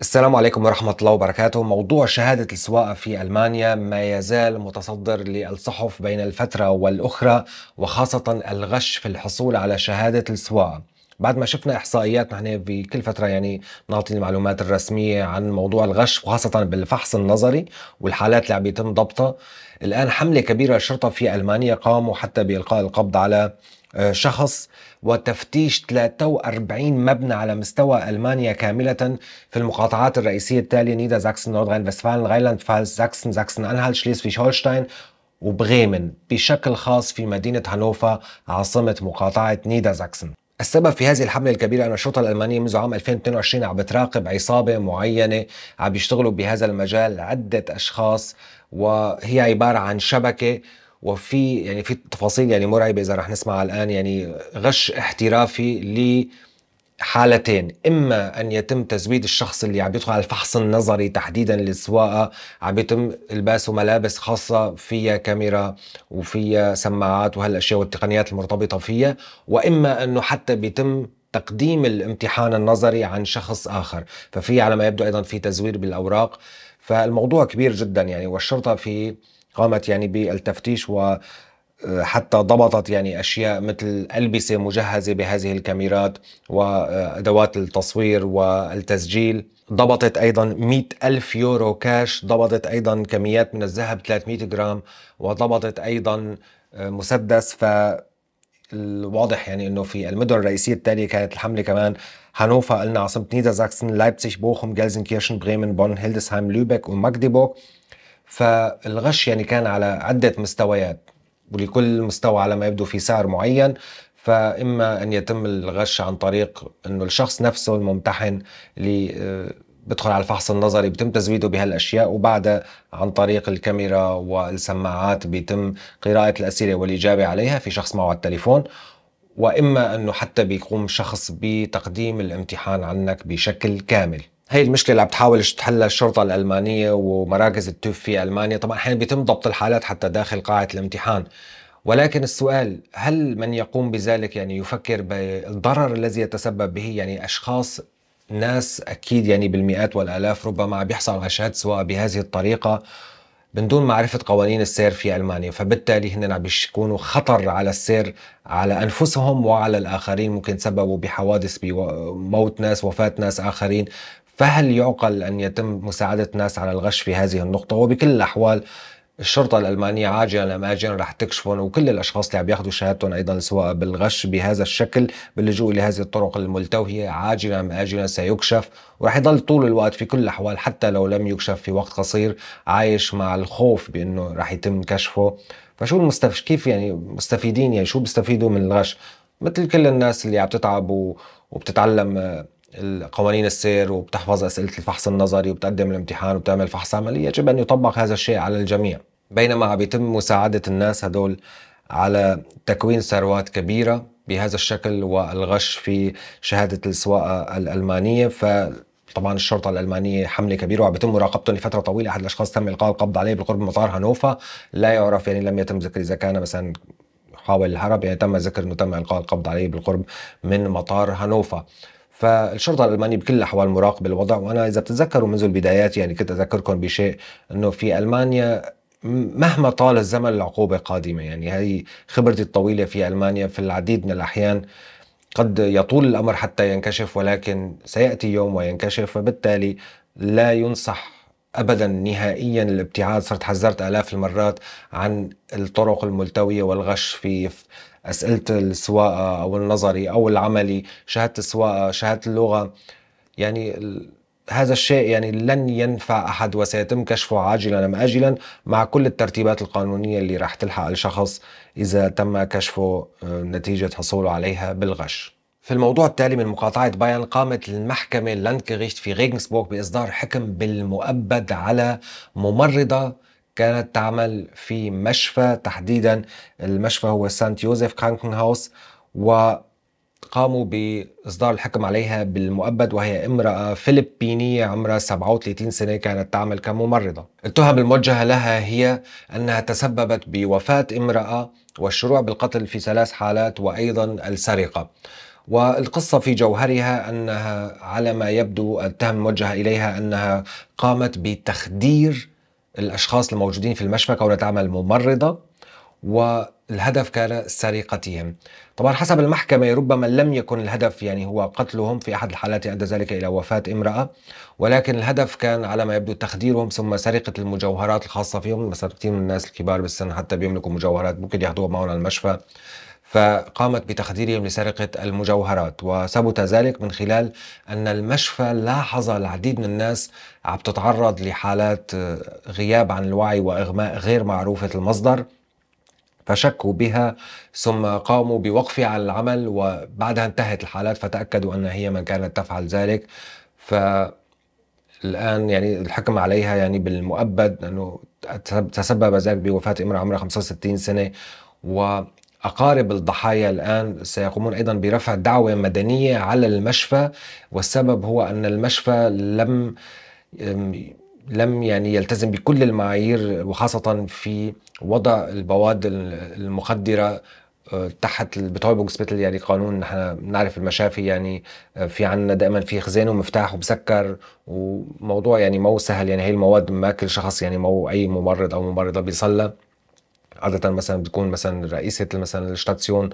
السلام عليكم ورحمة الله وبركاته موضوع شهادة السواقة في ألمانيا ما يزال متصدر للصحف بين الفترة والأخرى وخاصة الغش في الحصول على شهادة السواقة بعد ما شفنا احصائيات نحن بكل فتره يعني نعطي المعلومات الرسميه عن موضوع الغش وخاصه بالفحص النظري والحالات اللي عم بيتم ضبطها الان حمله كبيره للشرطه في المانيا قاموا حتى بالقاء القبض على آه، شخص وتفتيش 43 مبنى على مستوى ألمانيا كاملة في المقاطعات الرئيسية التالية نيدا نورد نوردرين وستفالن غايلاند فالس ساكسن ساكسن أنهالت شليسفيش هولشتاين وبغيمن بشكل خاص في مدينة هانوفا عاصمة مقاطعة نيدا ساكسن السبب في هذه الحملة الكبيرة أن الشرطة الألمانية منذ عام 2022 عم بتراقب عصابة معينة عم بيشتغلوا بهذا المجال عدة أشخاص وهي عبارة عن شبكة وفي يعني في تفاصيل يعني مرعبه اذا رح نسمعها الان يعني غش احترافي ل حالتين اما ان يتم تزويد الشخص اللي عم يدخل على الفحص النظري تحديدا للسواقه عم يتم الباسه ملابس خاصه فيها كاميرا وفيها سماعات وهالاشياء والتقنيات المرتبطه فيها واما انه حتى بيتم تقديم الامتحان النظري عن شخص اخر ففي على ما يبدو ايضا في تزوير بالاوراق فالموضوع كبير جدا يعني والشرطه في قامت يعني بالتفتيش و آه، حتى ضبطت يعني اشياء مثل البسه مجهزه بهذه الكاميرات وادوات آه، التصوير والتسجيل ضبطت ايضا 100 الف يورو كاش ضبطت ايضا كميات من الذهب 300 جرام وضبطت ايضا آه، مسدس ف الواضح يعني انه في المدن الرئيسيه التاليه كانت الحمله كمان هانوفا قلنا عاصمه نيدرزاكسن لايبزيغ بوخم جلزنكيرشن بريمن بون هيلدسهايم لوبك وماجديبورغ فالغش يعني كان على عدة مستويات ولكل مستوى على ما يبدو في سعر معين فإما أن يتم الغش عن طريق أنه الشخص نفسه الممتحن اللي آه، بدخل على الفحص النظري بتم تزويده بهالاشياء وبعدها عن طريق الكاميرا والسماعات بيتم قراءة الأسئلة والإجابة عليها في شخص معه على التليفون وإما أنه حتى بيقوم شخص بتقديم الامتحان عنك بشكل كامل هي المشكله اللي عم تحاول تحلها الشرطه الالمانيه ومراكز التوف في المانيا طبعا احيانا بيتم ضبط الحالات حتى داخل قاعه الامتحان ولكن السؤال هل من يقوم بذلك يعني يفكر بالضرر الذي يتسبب به يعني اشخاص ناس اكيد يعني بالمئات والالاف ربما بيحصل على سواء بهذه الطريقه من دون معرفة قوانين السير في ألمانيا فبالتالي هن عم بيكونوا خطر على السير على أنفسهم وعلى الآخرين ممكن تسببوا بحوادث بموت ناس وفاة ناس آخرين فهل يعقل أن يتم مساعدة ناس على الغش في هذه النقطة وبكل الأحوال الشرطة الألمانية عاجلا أم آجلا رح تكشفهم وكل الأشخاص اللي عم ياخذوا شهادتهم أيضا سواء بالغش بهذا الشكل باللجوء لهذه الطرق الملتوية عاجلا أم آجلا سيكشف ورح يضل طول الوقت في كل الأحوال حتى لو لم يكشف في وقت قصير عايش مع الخوف بأنه رح يتم كشفه فشو المستف كيف يعني مستفيدين يعني شو بيستفيدوا من الغش مثل كل الناس اللي عم تتعب وبتتعلم آه، قوانين السير وبتحفظ اسئله الفحص النظري وبتقدم الامتحان وبتعمل فحص عملي يجب ان يطبق هذا الشيء على الجميع بينما بيتم مساعده الناس هدول على تكوين ثروات كبيره بهذا الشكل والغش في شهاده السواقه الالمانيه ف طبعا الشرطه الالمانيه حمله كبيره وعم بيتم مراقبته لفتره طويله احد الاشخاص تم القاء القبض عليه بالقرب من مطار هانوفا لا يعرف يعني لم يتم ذكر اذا كان مثلا حاول الهرب يعني تم ذكر انه تم القاء القبض عليه بالقرب من مطار هانوفا فالشرطه الالمانيه بكل الاحوال مراقبه الوضع وانا اذا بتتذكروا منذ البدايات يعني كنت اذكركم بشيء انه في المانيا مهما طال الزمن العقوبه قادمه يعني هي خبرتي الطويله في المانيا في العديد من الاحيان قد يطول الامر حتى ينكشف ولكن سياتي يوم وينكشف فبالتالي لا ينصح ابدا نهائيا الابتعاد صرت حذرت الاف المرات عن الطرق الملتويه والغش في اسئله السواقه او النظري او العملي شهاده السواقه شهاده اللغه يعني هذا الشيء يعني لن ينفع احد وسيتم كشفه عاجلا ام اجلا مع كل الترتيبات القانونيه اللي راح تلحق الشخص اذا تم كشفه آه، نتيجه حصوله عليها بالغش. في الموضوع التالي من مقاطعة بايان قامت المحكمة لاندكريشت في ريغنسبورغ بإصدار حكم بالمؤبد على ممرضة كانت تعمل في مشفى تحديدا المشفى هو سانت يوزيف كرانكنهاوس وقاموا بإصدار الحكم عليها بالمؤبد وهي امرأة فلبينية عمرها 37 سنة كانت تعمل كممرضة التهم الموجهة لها هي أنها تسببت بوفاة امرأة والشروع بالقتل في ثلاث حالات وأيضا السرقة والقصة في جوهرها أنها على ما يبدو التهم الموجهة إليها أنها قامت بتخدير الأشخاص الموجودين في المشفى كونها تعمل ممرضة و الهدف كان سرقتهم طبعا حسب المحكمة ربما لم يكن الهدف يعني هو قتلهم في أحد الحالات أدى ذلك إلى وفاة امرأة ولكن الهدف كان على ما يبدو تخديرهم ثم سرقة المجوهرات الخاصة فيهم مثلا كثير من الناس الكبار بالسن حتى بيملكوا مجوهرات ممكن ياخذوها معهم المشفى فقامت بتخديرهم لسرقة المجوهرات وثبت ذلك من خلال أن المشفى لاحظ العديد من الناس عم تتعرض لحالات غياب عن الوعي وإغماء غير معروفة المصدر فشكوا بها ثم قاموا بوقفها عن العمل وبعدها انتهت الحالات فتأكدوا أن هي من كانت تفعل ذلك ف الآن يعني الحكم عليها يعني بالمؤبد أنه تسبب ذلك بوفاة امرأة عمرها 65 سنة وأقارب الضحايا الآن سيقومون أيضا برفع دعوة مدنية على المشفى والسبب هو أن المشفى لم لم يعني يلتزم بكل المعايير وخاصة في وضع البواد المخدرة آه، تحت بوكس سبيتل يعني قانون نحن بنعرف المشافي يعني آه، في عندنا دائما في خزان ومفتاح ومسكر وموضوع يعني مو سهل يعني هي المواد ما كل شخص يعني مو اي ممرض او ممرضه بيصلى عادة مثلا بتكون مثلا رئيسة مثلا الشتاتسيون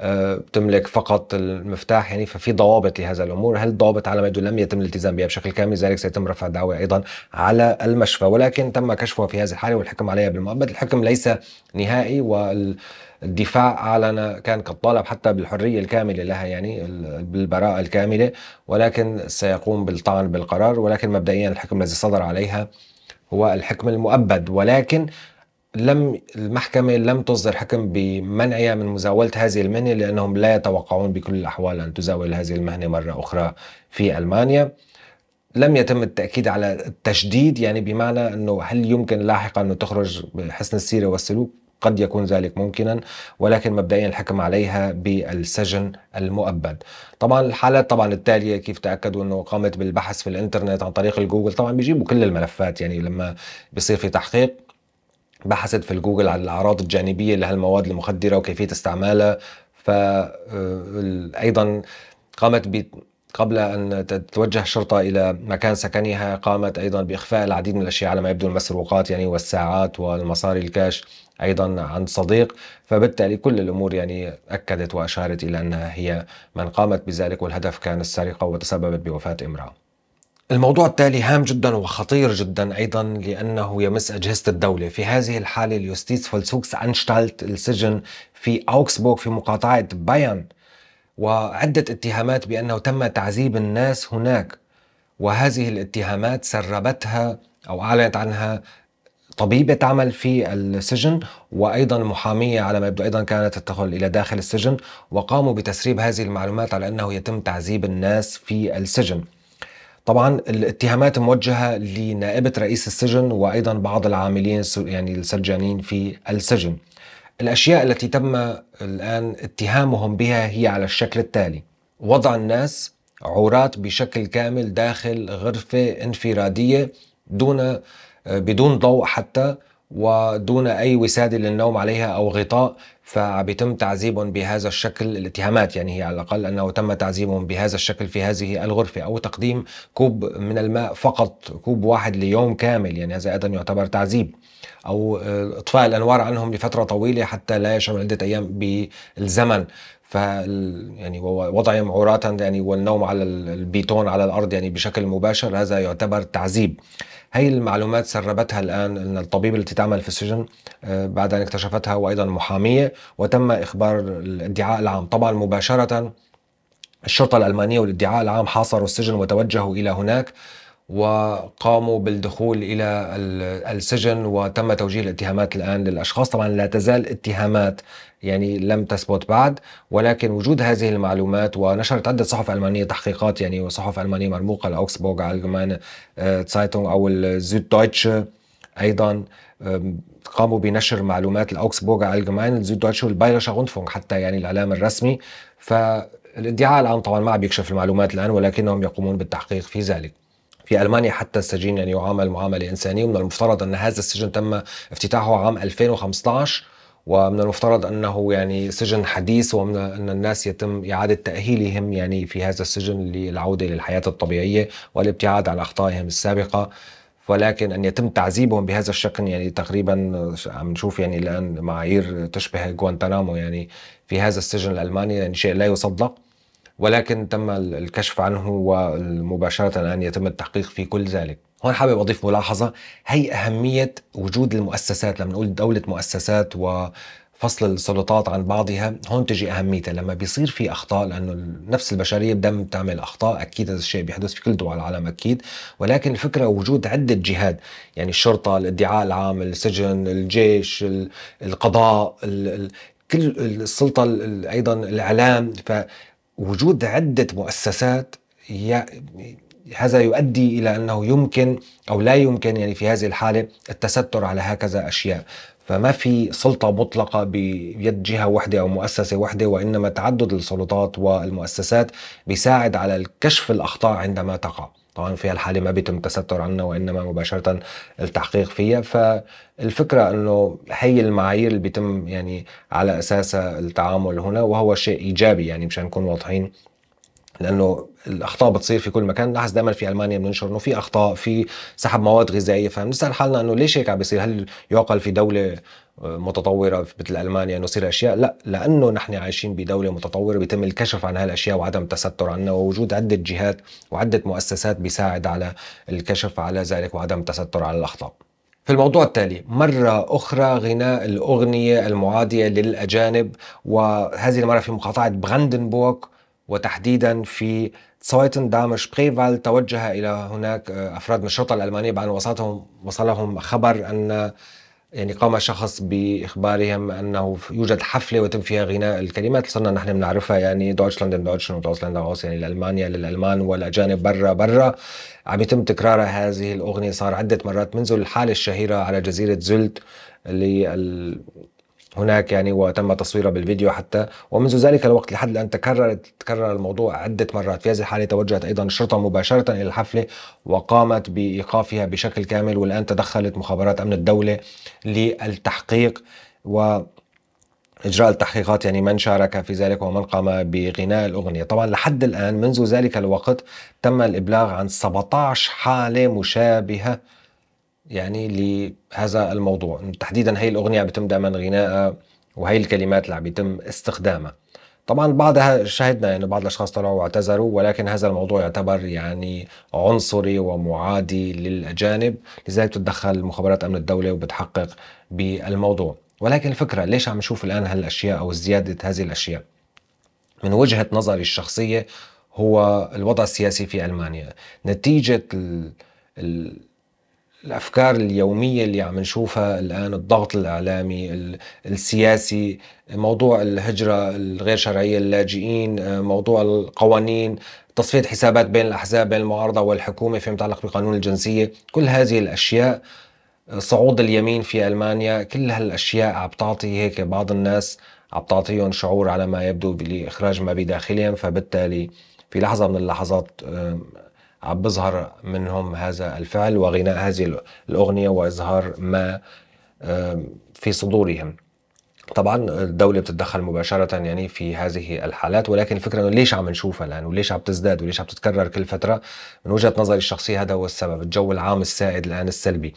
آه، تملك فقط المفتاح يعني ففي ضوابط لهذا الامور هل الضوابط على ما يبدو لم يتم الالتزام بها بشكل كامل لذلك سيتم رفع دعوى ايضا على المشفى ولكن تم كشفها في هذه الحاله والحكم عليها بالمؤبد الحكم ليس نهائي والدفاع اعلن كان قد طالب حتى بالحريه الكامله لها يعني بالبراءه الكامله ولكن سيقوم بالطعن بالقرار ولكن مبدئيا الحكم الذي صدر عليها هو الحكم المؤبد ولكن لم المحكمة لم تصدر حكم بمنعها من مزاولة هذه المهنة لأنهم لا يتوقعون بكل الأحوال أن تزاول هذه المهنة مرة أخرى في ألمانيا لم يتم التأكيد على التشديد يعني بمعنى أنه هل يمكن لاحقا أنه تخرج بحسن السيرة والسلوك قد يكون ذلك ممكنا ولكن مبدئيا الحكم عليها بالسجن المؤبد طبعا الحالات طبعا التالية كيف تأكدوا أنه قامت بالبحث في الإنترنت عن طريق الجوجل طبعا بيجيبوا كل الملفات يعني لما بيصير في تحقيق بحثت في الجوجل عن الاعراض الجانبيه لهالمواد المخدره وكيفيه استعمالها ف آه، ايضا قامت ب قبل أن تتوجه الشرطة إلى مكان سكنها قامت أيضا بإخفاء العديد من الأشياء على ما يبدو المسروقات يعني والساعات والمصاري الكاش أيضا عن صديق فبالتالي كل الأمور يعني أكدت وأشارت إلى أنها هي من قامت بذلك والهدف كان السرقة وتسببت بوفاة امرأة الموضوع التالي هام جدا وخطير جدا ايضا لانه يمس اجهزه الدوله، في هذه الحاله اليوستيس فولسوكس انشتالت السجن في اوكسبورغ في مقاطعه بايان وعده اتهامات بانه تم تعذيب الناس هناك وهذه الاتهامات سربتها او اعلنت عنها طبيبة تعمل في السجن وأيضا محامية على ما يبدو أيضا كانت تدخل إلى داخل السجن وقاموا بتسريب هذه المعلومات على أنه يتم تعذيب الناس في السجن طبعا الاتهامات موجهه لنائبه رئيس السجن وايضا بعض العاملين يعني السجانين في السجن. الاشياء التي تم الان اتهامهم بها هي على الشكل التالي: وضع الناس عورات بشكل كامل داخل غرفه انفراديه دون بدون ضوء حتى ودون أي وسادة للنوم عليها أو غطاء فبيتم تعذيبهم بهذا الشكل الاتهامات يعني هي على الأقل أنه تم تعذيبهم بهذا الشكل في هذه الغرفة أو تقديم كوب من الماء فقط كوب واحد ليوم كامل يعني هذا أيضا يعتبر تعذيب أو آه، إطفاء الأنوار عنهم لفترة طويلة حتى لا يشعروا عدة أيام بالزمن ف يعني وضعهم عراة يعني والنوم على البيتون على الارض يعني بشكل مباشر هذا يعتبر تعذيب هي المعلومات سربتها الآن أن الطبيب التي تعمل في السجن آه، بعد أن اكتشفتها وأيضا محامية وتم إخبار الادعاء العام طبعا مباشرة الشرطة الألمانية والادعاء العام حاصروا السجن وتوجهوا إلى هناك وقاموا بالدخول الى السجن وتم توجيه الاتهامات الان للاشخاص، طبعا لا تزال اتهامات يعني لم تثبت بعد ولكن وجود هذه المعلومات ونشرت عده صحف المانيه تحقيقات يعني وصحف المانيه مرموقه الاوكسبورغ allgemeine آه، زايتونغ او دويتش ايضا قاموا بنشر معلومات الاوكسبورغ allgemeine دويتش والبايرشا غونفونغ حتى يعني الاعلام الرسمي ف الادعاء الان طبعا ما عم يكشف المعلومات الان ولكنهم يقومون بالتحقيق في ذلك في المانيا حتى السجين يعني يعامل معامله انسانيه ومن المفترض ان هذا السجن تم افتتاحه عام 2015 ومن المفترض انه يعني سجن حديث ومن ان الناس يتم اعاده تاهيلهم يعني في هذا السجن للعوده للحياه الطبيعيه والابتعاد عن اخطائهم السابقه ولكن ان يتم تعذيبهم بهذا الشكل يعني تقريبا عم نشوف يعني الان معايير تشبه غوانتنامو يعني في هذا السجن الالماني يعني شيء لا يصدق ولكن تم الكشف عنه ومباشرة أن يتم التحقيق في كل ذلك هون حابب أضيف ملاحظة هي أهمية وجود المؤسسات لما نقول دولة مؤسسات و فصل السلطات عن بعضها هون تجي اهميتها لما بيصير في اخطاء لانه النفس البشريه بدم تعمل اخطاء اكيد هذا الشيء بيحدث في كل دول العالم اكيد ولكن الفكره وجود عده جهات يعني الشرطه الادعاء العام السجن الجيش القضاء كل السلطه ايضا الاعلام ف وجود عدة مؤسسات هذا يؤدي إلى أنه يمكن أو لا يمكن يعني في هذه الحالة التستر على هكذا أشياء فما في سلطة مطلقة بيد جهة واحدة أو مؤسسة واحدة وإنما تعدد السلطات والمؤسسات بيساعد على الكشف الأخطاء عندما تقع طبعا في الحالة ما بيتم التستر عنها وانما مباشره التحقيق فيها فالفكره انه هي المعايير اللي بيتم يعني على اساسها التعامل هنا وهو شيء ايجابي يعني مشان نكون واضحين لانه الاخطاء بتصير في كل مكان نحس دائما في المانيا بننشر انه في اخطاء في سحب مواد غذائيه فبنسال حالنا انه ليش هيك عم بيصير هل يعقل في دوله متطوره مثل المانيا انه يصير اشياء لا لانه نحن عايشين بدوله متطوره بيتم الكشف عن هالاشياء وعدم التستر عنها ووجود عده جهات وعده مؤسسات بيساعد على الكشف على ذلك وعدم التستر على الاخطاء في الموضوع التالي مرة أخرى غناء الأغنية المعادية للأجانب وهذه المرة في مقاطعة براندنبورغ وتحديدا في سويتن دامش بريفال توجه إلى هناك آه، أفراد من الشرطة الألمانية بعد وصلهم وصلهم خبر أن يعني قام شخص باخبارهم انه يوجد حفله وتم فيها غناء الكلمات صرنا نحن بنعرفها يعني دوتشلاند دوتشلاند دوتشلاند يعني الالمانيا للالمان والاجانب برا برا عم يتم تكرار هذه الاغنيه صار عده مرات منذ الحاله الشهيره على جزيره زلت اللي هناك يعني وتم تصويرها بالفيديو حتى ومنذ ذلك الوقت لحد الان تكررت تكرر الموضوع عده مرات في هذه الحاله توجهت ايضا الشرطه مباشره الى الحفله وقامت بايقافها بشكل كامل والان تدخلت مخابرات امن الدوله للتحقيق و اجراء التحقيقات يعني من شارك في ذلك ومن قام بغناء الاغنيه، طبعا لحد الان منذ ذلك الوقت تم الابلاغ عن 17 حاله مشابهه يعني لهذا الموضوع تحديدا هي الأغنية بتم دائما غنائها وهي الكلمات اللي عم بيتم استخدامها طبعا بعدها شاهدنا انه يعني بعض الاشخاص طلعوا واعتذروا ولكن هذا الموضوع يعتبر يعني عنصري ومعادي للاجانب لذلك بتتدخل مخابرات امن الدوله وبتحقق بالموضوع ولكن الفكره ليش عم نشوف الان هالاشياء او زياده هذه الاشياء من وجهه نظري الشخصيه هو الوضع السياسي في المانيا نتيجه ال... ال... الافكار اليوميه اللي عم نشوفها الان الضغط الاعلامي السياسي موضوع الهجره الغير شرعيه اللاجئين آه، موضوع القوانين تصفيه حسابات بين الاحزاب بين المعارضه والحكومه فيما يتعلق بقانون الجنسيه كل هذه الاشياء آه، صعود اليمين في المانيا كل هالاشياء عم تعطي هيك بعض الناس عم تعطيهم شعور على ما يبدو لاخراج ما بداخلهم فبالتالي في لحظه من اللحظات عم بظهر منهم هذا الفعل وغناء هذه الأغنية وإظهار ما في صدورهم طبعا الدولة بتتدخل مباشرة يعني في هذه الحالات ولكن الفكرة انه ليش عم نشوفها الان وليش عم تزداد وليش عم تتكرر كل فترة من وجهة نظري الشخصية هذا هو السبب الجو العام السائد الان السلبي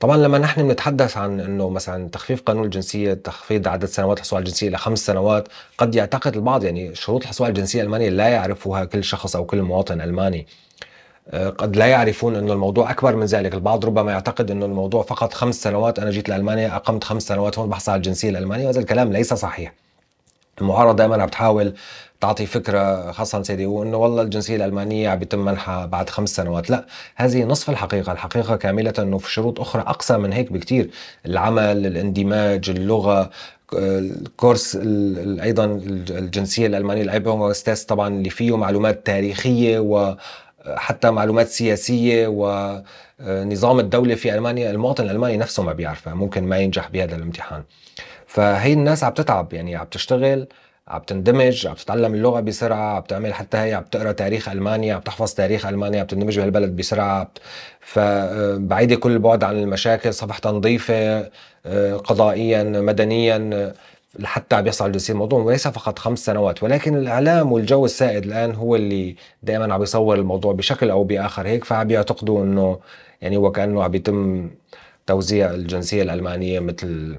طبعا لما نحن بنتحدث عن انه مثلا تخفيف قانون الجنسيه تخفيض عدد سنوات الحصول على الجنسيه الى خمس سنوات قد يعتقد البعض يعني شروط الحصول على الجنسيه الالمانيه لا يعرفها كل شخص او كل مواطن الماني آه، قد لا يعرفون أن الموضوع أكبر من ذلك البعض ربما يعتقد أن الموضوع فقط خمس سنوات أنا جيت لألمانيا أقمت خمس سنوات هون بحصل على الجنسية الألمانية وهذا الكلام ليس صحيح المعارضة دائما عم تحاول تعطي فكرة خاصة سيدي أنه والله الجنسية الألمانية عم يتم منحها بعد خمس سنوات لا هذه نصف الحقيقة الحقيقة كاملة أنه في شروط أخرى أقصى من هيك بكتير العمل الاندماج اللغة الكورس ايضا الجنسيه الالمانيه الايبونغ تيست طبعا اللي فيه معلومات تاريخيه و حتى معلومات سياسية ونظام الدولة في ألمانيا المواطن الألماني نفسه ما بيعرفها ممكن ما ينجح بهذا الامتحان فهي الناس عم تتعب يعني عم تشتغل عم تندمج عم تتعلم اللغة بسرعة عم تعمل حتى هي عم تقرأ تاريخ ألمانيا عم تحفظ تاريخ ألمانيا عم تندمج بهالبلد بسرعة فبعيدة آه، كل البعد عن المشاكل صفحة نظيفة آه، قضائيا مدنيا آه، حتى بيحصل يصير الموضوع وليس فقط خمس سنوات ولكن الاعلام والجو السائد الان هو اللي دائما عم يصور الموضوع بشكل او باخر هيك فعم يعتقدوا انه يعني وكانه عم يتم توزيع الجنسيه الالمانيه مثل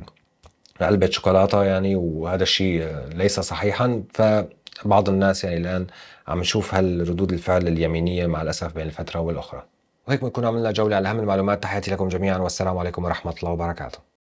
علبه شوكولاته يعني وهذا الشيء ليس صحيحا فبعض الناس يعني الان عم نشوف هالردود الفعل اليمينيه مع الاسف بين الفتره والاخرى وهيك بنكون عملنا جوله على اهم المعلومات تحياتي لكم جميعا والسلام عليكم ورحمه الله وبركاته